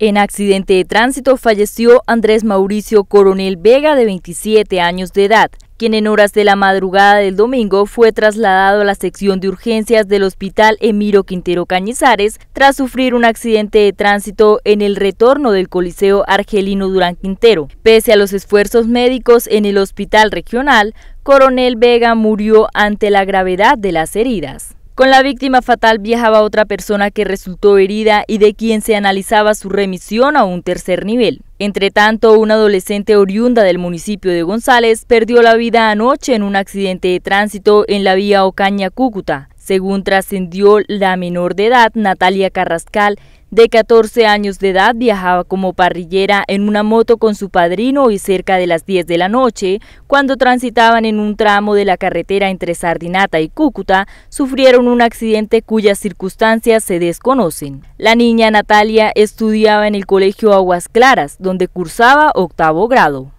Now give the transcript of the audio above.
En accidente de tránsito falleció Andrés Mauricio Coronel Vega, de 27 años de edad, quien en horas de la madrugada del domingo fue trasladado a la sección de urgencias del Hospital Emiro Quintero Cañizares tras sufrir un accidente de tránsito en el retorno del Coliseo Argelino Durán Quintero. Pese a los esfuerzos médicos en el hospital regional, Coronel Vega murió ante la gravedad de las heridas. Con la víctima fatal viajaba otra persona que resultó herida y de quien se analizaba su remisión a un tercer nivel. Entre tanto, una adolescente oriunda del municipio de González perdió la vida anoche en un accidente de tránsito en la vía Ocaña-Cúcuta. Según trascendió la menor de edad, Natalia Carrascal, de 14 años de edad viajaba como parrillera en una moto con su padrino y cerca de las 10 de la noche, cuando transitaban en un tramo de la carretera entre Sardinata y Cúcuta, sufrieron un accidente cuyas circunstancias se desconocen. La niña Natalia estudiaba en el colegio Aguas Claras, donde cursaba octavo grado.